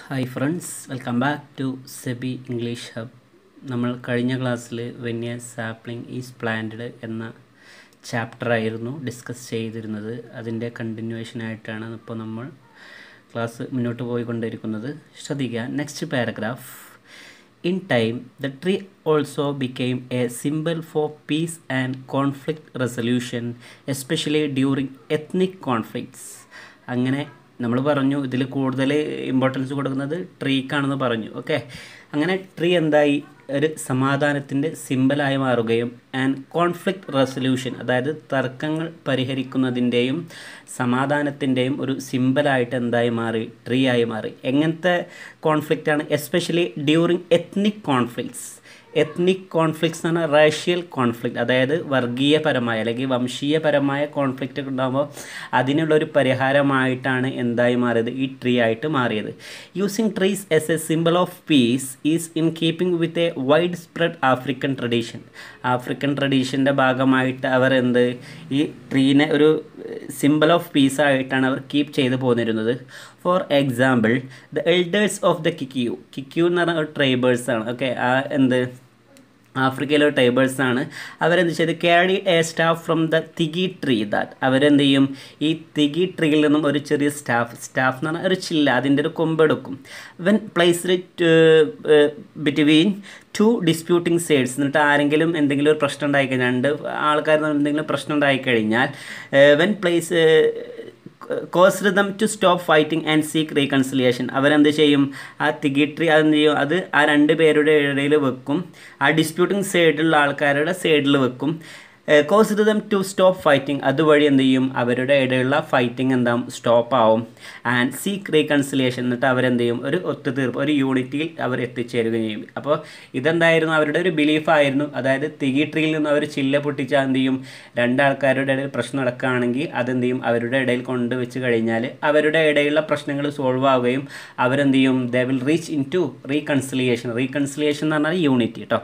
Hi friends welcome back to Sebi English hub നമ്മൾ കഴിഞ്ഞ ക്ലാസ്സിൽ വെന്യ സാപ്ലിംഗ് ഈസ് പ്ലാന്റഡ് എന്ന ചാപ്റ്ററായിരുന്നു ഡിസ്കസ് ചെയ്തിരുന്നത് അതിൻ്റെ കണ്ടിന്യൂവേഷനായിട്ടാണ് ഇപ്പോൾ നമ്മൾ ക്ലാസ് മുന്നോട്ട് പോയിക്കൊണ്ടിരിക്കുന്നത് ശ്രദ്ധിക്കുക next paragraph in time the tree also became a symbol for peace and conflict resolution especially during ethnic conflicts അങ്ങനെ നമ്മൾ പറഞ്ഞു ഇതിൽ കൂടുതൽ ഇമ്പോർട്ടൻസ് കൊടുക്കുന്നത് ട്രീക്കാണെന്ന് പറഞ്ഞു ഓക്കെ അങ്ങനെ ട്രീ എന്തായി ഒരു സമാധാനത്തിൻ്റെ സിമ്പലായി മാറുകയും ആൻഡ് കോൺഫ്ലിക്റ്റ് റെസൊല്യൂഷൻ അതായത് തർക്കങ്ങൾ പരിഹരിക്കുന്നതിൻ്റെയും സമാധാനത്തിൻ്റെയും ഒരു സിമ്പലായിട്ട് എന്തായി മാറി ട്രീ ആയി മാറി എങ്ങനത്തെ കോൺഫ്ലിക്റ്റാണ് especially during ethnic conflicts ethnic conflicts എന്ന് പറഞ്ഞാൽ റേഷ്യൽ കോൺഫ്ലിക്റ്റ് അതായത് വർഗീയപരമായ അല്ലെങ്കിൽ വംശീയപരമായ കോൺഫ്ലിക്റ്റ് ഉണ്ടാകുമ്പോൾ അതിനുള്ളൊരു പരിഹാരമായിട്ടാണ് എന്തായി മാറിയത് ഈ ട്രീ ആയിട്ട് മാറിയത് using trees as a symbol of peace is in keeping with a widespread African tradition African ട്രഡീഷൻ്റെ ഭാഗമായിട്ട് അവർ എന്ത് ഈ ട്രീനെ ഒരു സിമ്പിൾ ഓഫ് പീസ് ആയിട്ടാണ് അവർ കീപ്പ് ചെയ്തു പോന്നിരുന്നത് for example the elders of the Kikuyu Kikuyu എന്ന് പറഞ്ഞ ട്രൈബേഴ്സാണ് ഓക്കെ ആ എന്ത് ആഫ്രിക്കയിലെ ടൈബേഴ്സ് ആണ് അവരെന്ത് ചെയ്ത് carry a staff from the thigi tree that അവരെന്ത് ചെയ്യും ഈ തിഗി ട്രീയിൽ നിന്നും ഒരു ചെറിയ സ്റ്റാഫ് സ്റ്റാഫ് എന്ന് പറഞ്ഞാൽ ഒരു ചില്ല അതിൻ്റെ ഒരു കൊമ്പെടുക്കും when placed between two disputing sides എന്നിട്ട് ആരെങ്കിലും എന്തെങ്കിലും ഒരു പ്രശ്നം ഉണ്ടായിക്കഴിഞ്ഞാൽ രണ്ട് ആൾക്കാർ എന്തെങ്കിലും പ്രശ്നം ഉണ്ടായിക്കഴിഞ്ഞാൽ when uh, placed cause them to stop fighting and seek reconciliation അവരെന്ത് ചെയ്യും ആ തികിട്രി അതെന്ത് ചെയ്യും അത് ആ രണ്ട് പേരുടെ ഇടയിൽ വെക്കും ആ ഡിസ്പ്യൂട്ടിങ് സൈഡിലുള്ള ആൾക്കാരുടെ സൈഡിൽ വെക്കും caused them to stop fighting അതുവഴി എന്ത് ചെയ്യും അവരുടെ ഇടയിലുള്ള ഫൈറ്റിംഗ് എന്താവും സ്റ്റോപ്പ് ആവും ആൻഡ് സീക്ക് റീകൺസിലിയേഷൻ എന്നിട്ട് അവരെന്ത് ചെയ്യും ഒരു ഒത്തുതീർപ്പ് ഒരു യൂണിറ്റിയിൽ അവർ എത്തിച്ചേരുകയും ചെയ്യും അപ്പോൾ ഇതെന്തായിരുന്നു അവരുടെ ഒരു ബിലീഫായിരുന്നു അതായത് തികിട്രിയിൽ നിന്ന് അവർ ചില്ല പൊട്ടിച്ചാൽ എന്ത് ചെയ്യും രണ്ടാൾക്കാരുടെ ഇടയിൽ പ്രശ്നം നടക്കുകയാണെങ്കിൽ അതെന്ത് ചെയ്യും അവരുടെ ഇടയിൽ കൊണ്ടുവച്ച് കഴിഞ്ഞാൽ അവരുടെ ഇടയിലുള്ള പ്രശ്നങ്ങൾ സോൾവ് ആവുകയും അവരെന്ത് ചെയ്യും they will reach into reconciliation reconciliation എന്ന് പറഞ്ഞാൽ യൂണിറ്റി കേട്ടോ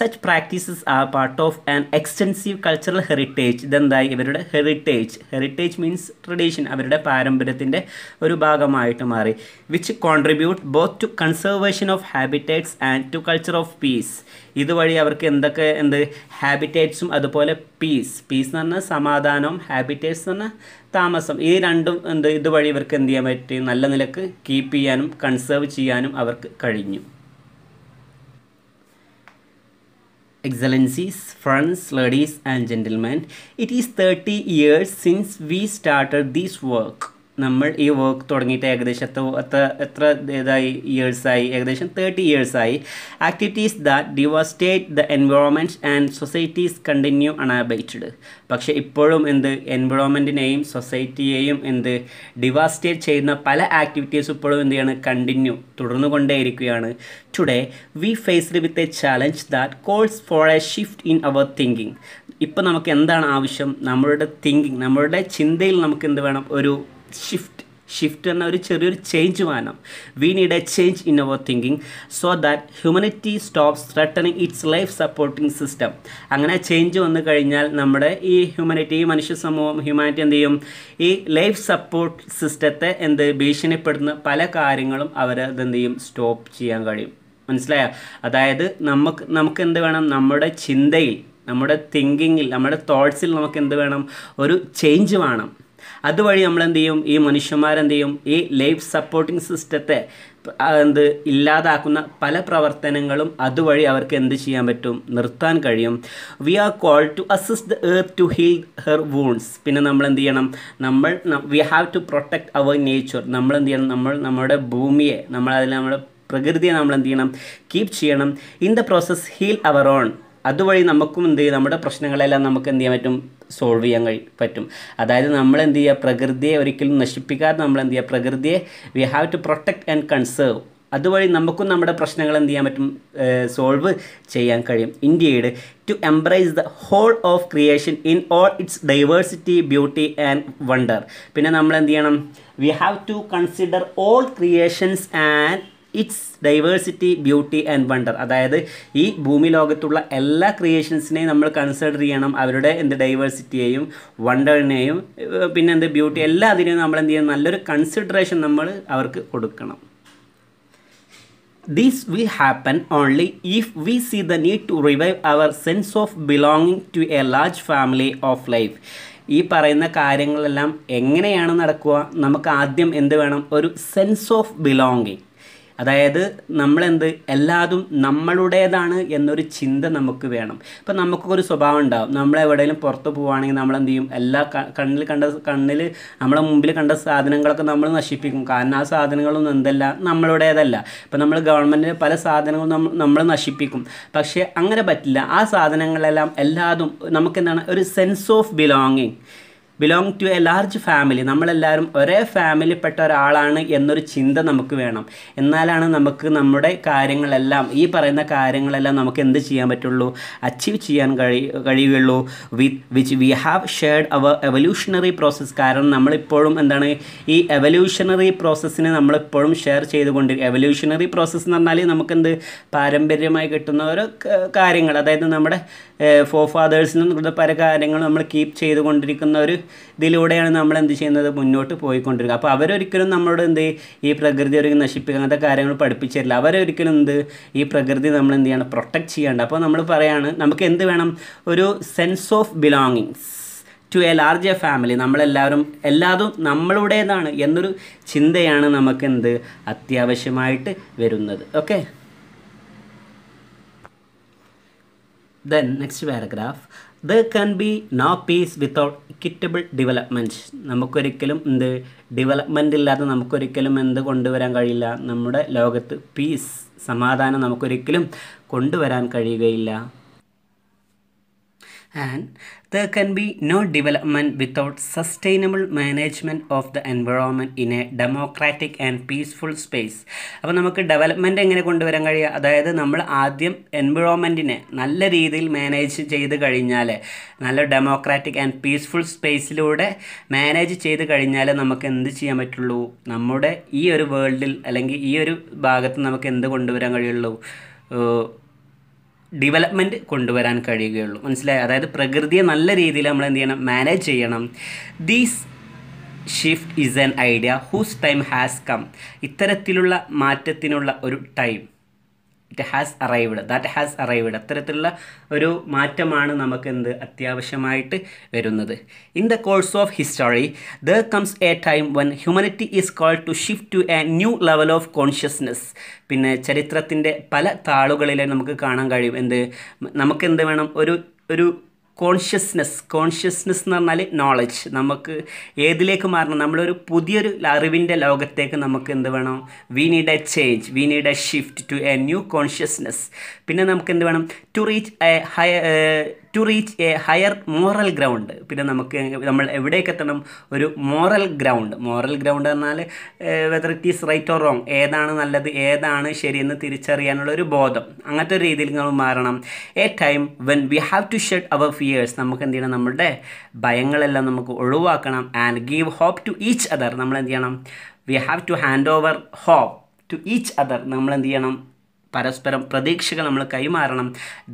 such practices are part of an extensive cultural heritage ഇതെന്തായി ഇവരുടെ ഹെറിറ്റേജ് ഹെറിറ്റേജ് മീൻസ് ട്രഡീഷൻ അവരുടെ പാരമ്പര്യത്തിൻ്റെ ഒരു ഭാഗമായിട്ട് മാറി which contribute both to conservation of habitats and to culture of peace ഇതുവഴി അവർക്ക് എന്തൊക്കെ എന്ത് ഹാബിറ്റേറ്റ്സും അതുപോലെ പീസ് പീസ് എന്ന് പറഞ്ഞാൽ സമാധാനവും ഹാബിറ്റേറ്റ്സ് എന്ന് പറഞ്ഞാൽ താമസം ഈ രണ്ടും എന്ത് ഇതുവഴി ഇവർക്ക് എന്ത് ചെയ്യാൻ പറ്റി നല്ല നിലക്ക് കീപ്പ് ചെയ്യാനും കൺസേർവ് ചെയ്യാനും അവർക്ക് കഴിഞ്ഞു Excellencies, friends, ladies and gentlemen, it is 30 years since we started this work. നമ്മൾ ഈ വർക്ക് തുടങ്ങിയിട്ട് ഏകദേശം എത്ര എത്ര ഇതായി ഇയേഴ്സായി ഏകദേശം തേർട്ടി ഇയേഴ്സായി activities that devastate the environment and societies continue unabated പക്ഷേ ഇപ്പോഴും എന്ത് എൻവറോൺമെൻറ്റിനെയും സൊസൈറ്റിയെയും എന്ത് ഡിവാസ്റ്റേറ്റ് ചെയ്യുന്ന പല ആക്ടിവിറ്റീസ് ഇപ്പോഴും എന്ത് ചെയ്യാണ് കണ്ടിന്യൂ തുടർന്നു കൊണ്ടേയിരിക്കുകയാണ് today we faced with a challenge that calls for a shift in our thinking ഇപ്പോൾ നമുക്ക് എന്താണ് ആവശ്യം നമ്മളുടെ തിങ്കിങ് നമ്മളുടെ ചിന്തയിൽ നമുക്ക് എന്ത് വേണം ഒരു ഷിഫ്റ്റ് ഷിഫ്റ്റ് എന്ന ഒരു ചെറിയൊരു ചേഞ്ച് വേണം we need a change in our thinking so that humanity stops threatening its life supporting system അങ്ങനെ ചേഞ്ച് വന്നു കഴിഞ്ഞാൽ നമ്മുടെ ഈ ഹ്യൂമനിറ്റി മനുഷ്യ സമൂഹം ഹ്യൂമാനിറ്റി എന്ത് ചെയ്യും ഈ ലൈഫ് സപ്പോർട്ട് സിസ്റ്റത്തെ എന്ത് ഭീഷണിപ്പെടുന്ന പല കാര്യങ്ങളും അവർ അതെന്ത് ചെയ്യും സ്റ്റോപ്പ് ചെയ്യാൻ കഴിയും മനസ്സിലായ അതായത് നമുക്ക് നമുക്ക് എന്ത് വേണം നമ്മുടെ ചിന്തയിൽ നമ്മുടെ തിങ്കിങ്ങിൽ നമ്മുടെ തോട്ട്സിൽ നമുക്ക് എന്ത് വേണം ഒരു ചേഞ്ച് വേണം അതുവഴി നമ്മൾ എന്ത് ചെയ്യും ഈ മനുഷ്യന്മാരെന്ത് ചെയ്യും ഈ ലൈഫ് സപ്പോർട്ടിംഗ് സിസ്റ്റത്തെ എന്ത് ഇല്ലാതാക്കുന്ന പല പ്രവർത്തനങ്ങളും അതുവഴി അവർക്ക് എന്ത് ചെയ്യാൻ പറ്റും നിർത്താൻ കഴിയും we are call to assist the earth to heal her wounds പിന്നെ നമ്മൾ എന്ത് ചെയ്യണം നമ്മൾ we have to protect our nature നമ്മൾ എന്ത് ചെയ്യണം നമ്മൾ നമ്മുടെ ഭൂമിയെ നമ്മൾ അതിൽ നമ്മുടെ പ്രകൃതിയെ നമ്മൾ എന്ത് ചെയ്യണം കീപ്പ് ചെയ്യണം in the process heal our own അതുവഴി നമുക്കും എന്ത് ചെയ്യും നമ്മുടെ പ്രശ്നങ്ങളെല്ലാം നമുക്ക് എന്ത് ചെയ്യാൻ പറ്റും സോൾവ് ചെയ്യാൻ കഴി പറ്റും അതായത് നമ്മൾ എന്ത് ചെയ്യുക പ്രകൃതിയെ ഒരിക്കലും നശിപ്പിക്കാതെ നമ്മൾ എന്ത് ചെയ്യുക പ്രകൃതിയെ we have to protect and conserve അതുവഴി നമുക്കും നമ്മുടെ പ്രശ്നങ്ങൾ എന്ത് ചെയ്യാൻ പറ്റും സോൾവ് ചെയ്യാൻ കഴിയും ഇന്ത്യയുടെ to embrace the whole of creation in all its diversity beauty and wonder പിന്നെ നമ്മൾ എന്ത് ചെയ്യണം we have to consider all creations and its diversity beauty and wonder അതായത് ഈ ഭൂമി ലോകത്തുള്ള എല്ലാ ക്രിയേഷൻസിനെയും നമ്മൾ കൺസിഡർ ചെയ്യണം അവരുടെ എന്ത് ഡൈവേഴ്സിറ്റിയെയും വണ്ടറിനെയും പിന്നെ എന്ത് ബ്യൂട്ടി എല്ലാ അതിനെയും നമ്മൾ എന്ത് ചെയ്യണം നല്ലൊരു കൺസിഡറേഷൻ നമ്മൾ അവർക്ക് കൊടുക്കണം these we happen only if we see the need to revive our sense of belonging to a large family of life ഈ പറയുന്ന കാര്യങ്ങളെല്ലാം എങ്ങനെയാണ് നടക്കുക നമുക്ക് ആദ്യം എന്ത് വേണം ഒരു സെൻസ് ഓഫ് ബിലോങ്ങിങ് അതായത് നമ്മളെന്ത് എല്ലാതും നമ്മളുടേതാണ് എന്നൊരു ചിന്ത നമുക്ക് വേണം ഇപ്പം നമുക്കൊരു സ്വഭാവം ഉണ്ടാവും നമ്മളെവിടെയെങ്കിലും പുറത്ത് പോവുകയാണെങ്കിൽ നമ്മളെന്ത് ചെയ്യും എല്ലാ കണ്ണിൽ കണ്ട കണ്ണിൽ നമ്മളെ മുമ്പിൽ കണ്ട സാധനങ്ങളൊക്കെ നമ്മൾ നശിപ്പിക്കും കാരണം ആ സാധനങ്ങളൊന്നും എന്തല്ല നമ്മളുടേതല്ല ഇപ്പം നമ്മൾ ഗവൺമെൻറ്റിൻ്റെ പല സാധനങ്ങളും നമ്മൾ നശിപ്പിക്കും പക്ഷേ അങ്ങനെ പറ്റില്ല ആ സാധനങ്ങളെല്ലാം എല്ലാതും നമുക്കെന്താണ് ഒരു sense of belonging belong to a large family നമ്മളെല്ലാവരും ഒരേ ഫാമിലിപ്പെട്ട ഒരാളാണ് എന്നൊരു ചിന്ത നമുക്ക് വേണം എന്നാലാണ് നമുക്ക് നമ്മുടെ കാര്യങ്ങളെല്ലാം ഈ പറയുന്ന കാര്യങ്ങളെല്ലാം നമുക്ക് എന്ത് ചെയ്യാൻ പറ്റുള്ളൂ അച്ചീവ് ചെയ്യാൻ കഴി കഴിയുള്ളൂ with which we have shared our evolutionary process കാരണം നമ്മളിപ്പോഴും എന്താണ് ഈ എവല്യൂഷണറി പ്രോസസ്സിനെ നമ്മളിപ്പോഴും ഷെയർ ചെയ്തുകൊണ്ടിരിക്കും എവല്യൂഷണറി പ്രോസസ്സ് എന്ന് പറഞ്ഞാൽ നമുക്കെന്ത് പാരമ്പര്യമായി കിട്ടുന്ന ഓരോ കാര്യങ്ങൾ അതായത് നമ്മുടെ ഫോർ ഫാദേഴ്സിനും നിന്നുള്ള പല കാര്യങ്ങൾ നമ്മൾ കീപ്പ് ചെയ്തുകൊണ്ടിരിക്കുന്ന ഒരു ഇതിലൂടെയാണ് നമ്മൾ എന്ത് ചെയ്യുന്നത് മുന്നോട്ട് പോയിക്കൊണ്ടിരിക്കുക അപ്പോൾ അവരൊരിക്കലും നമ്മളോട് എന്ത് ഈ പ്രകൃതി ഒരു നശിപ്പിക്കുക അങ്ങനത്തെ കാര്യങ്ങൾ പഠിപ്പിച്ചിരില്ല അവരൊരിക്കലും എന്ത് ഈ പ്രകൃതി നമ്മൾ എന്ത് ചെയ്യണം പ്രൊട്ടക്റ്റ് ചെയ്യേണ്ട അപ്പോൾ നമ്മൾ പറയുകയാണ് നമുക്ക് എന്ത് വേണം ഒരു sense of belongings to a large a family നമ്മളെല്ലാവരും എല്ലാതും നമ്മളുടേതാണ് എന്നൊരു ചിന്തയാണ് നമുക്ക് എന്ത് അത്യാവശ്യമായിട്ട് വരുന്നത് okay then next paragraph there can be no peace without equitable development നമുക്കൊരിക്കലും എന്ത് ഡെവലപ്മെൻ്റ് ഇല്ലാതെ നമുക്കൊരിക്കലും എന്ത് കൊണ്ടുവരാൻ കഴിയില്ല നമ്മുടെ ലോകത്ത് പീസ് സമാധാനം നമുക്കൊരിക്കലും കൊണ്ടുവരാൻ കഴിയുകയില്ല and there can be no development without sustainable management of the environment in a democratic and peaceful space അപ്പോൾ നമുക്ക് ഡെവലപ്മെൻറ്റ് എങ്ങനെ കൊണ്ടുവരാൻ കഴിയുക അതായത് നമ്മൾ ആദ്യം എൻവിറോൺമെൻറ്റിനെ നല്ല രീതിയിൽ മാനേജ് ചെയ്ത് കഴിഞ്ഞാൽ നല്ല ഡെമോക്രാറ്റിക് ആൻഡ് പീസ്ഫുൾ സ്പേസിലൂടെ മാനേജ് ചെയ്ത് കഴിഞ്ഞാൽ നമുക്ക് എന്ത് ചെയ്യാൻ പറ്റുള്ളൂ നമ്മുടെ ഈ ഒരു വേൾഡിൽ അല്ലെങ്കിൽ ഈ ഒരു ഭാഗത്ത് നമുക്ക് എന്ത് കൊണ്ടുവരാൻ കഴിയുള്ളൂ ഡെവലപ്മെൻറ്റ് കൊണ്ടുവരാൻ കഴിയുകയുള്ളൂ മനസ്സിലായി അതായത് പ്രകൃതിയെ നല്ല രീതിയിൽ നമ്മൾ എന്ത് ചെയ്യണം മാനേജ് ചെയ്യണം these shift is an idea whose time has come ഇത്തരത്തിലുള്ള മാറ്റത്തിനുള്ള ഒരു time it has arrived that has arrived അത്തരത്തിലുള്ള ഒരു മാറ്റമാണ് നമുക്ക് എന്ത് അത്യാവശ്യമായിട്ട് വരുന്നത് in the course of history there comes a time when humanity is call to shift to a new level of consciousness പിന്നെ ചരിത്രത്തിൻ്റെ പല താളുകളിലെ നമുക്ക് കാണാൻ കഴിയും എന്ത് നമുക്ക് എന്ത് വേണം ഒരു ഒരു കോൺഷ്യസ്നെസ് കോൺഷ്യസ്നെസ് എന്ന് പറഞ്ഞാൽ നോളജ് നമുക്ക് ഏതിലേക്ക് മാറണം നമ്മളൊരു പുതിയൊരു അറിവിൻ്റെ ലോകത്തേക്ക് നമുക്ക് എന്ത് വേണം we need a change we need a shift to a new consciousness പിന്നെ നമുക്ക് എന്ത് വേണം to reach a higher to reach a higher moral ground പിന്നെ നമുക്ക് നമ്മൾ എവിടേക്ക് എത്തണം ഒരു മോറൽ ഗ്രൗണ്ട് മോറൽ ഗ്രൗണ്ട് എന്നാൽ whether it is right or wrong ഏതാണ് നല്ലത് ഏതാണ് ശരിയെന്ന് തിരിച്ചറിയാനുള്ള ഒരു ബോധം അങ്ങനത്തെ ഒരു രീതിയിൽ നമ്മൾ മാറണം a time when we have to shed our of fears നമുക്ക് എന്ത് ചെയ്യണം നമ്മുടെ ഭയങ്ങളെല്ലാം നമുക്ക് ഒഴിവാക്കണം and give hope to each other നമ്മൾ എന്ത് ചെയ്യണം we have to hand over hope to each other നമ്മൾ എന്ത് ചെയ്യണം പരസ്പരം പ്രതീക്ഷകൾ നമ്മൾ കൈമാറണം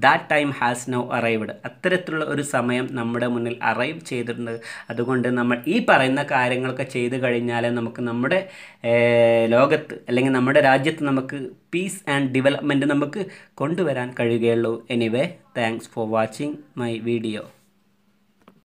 that time has now arrived അത്തരത്തിലുള്ള ഒരു സമയം നമ്മുടെ മുന്നിൽ അറൈവ് ചെയ്തിട്ടുണ്ട് അതുകൊണ്ട് നമ്മൾ ഈ പറയുന്ന കാര്യങ്ങളൊക്കെ ചെയ്ത് കഴിഞ്ഞാൽ നമുക്ക് നമ്മുടെ ലോകത്ത് അല്ലെങ്കിൽ നമ്മുടെ രാജ്യത്ത് നമുക്ക് പീസ് ആൻഡ് ഡെവലപ്മെൻറ്റ് നമുക്ക് കൊണ്ടുവരാൻ കഴിയുകയുള്ളൂ anyway thanks for watching my video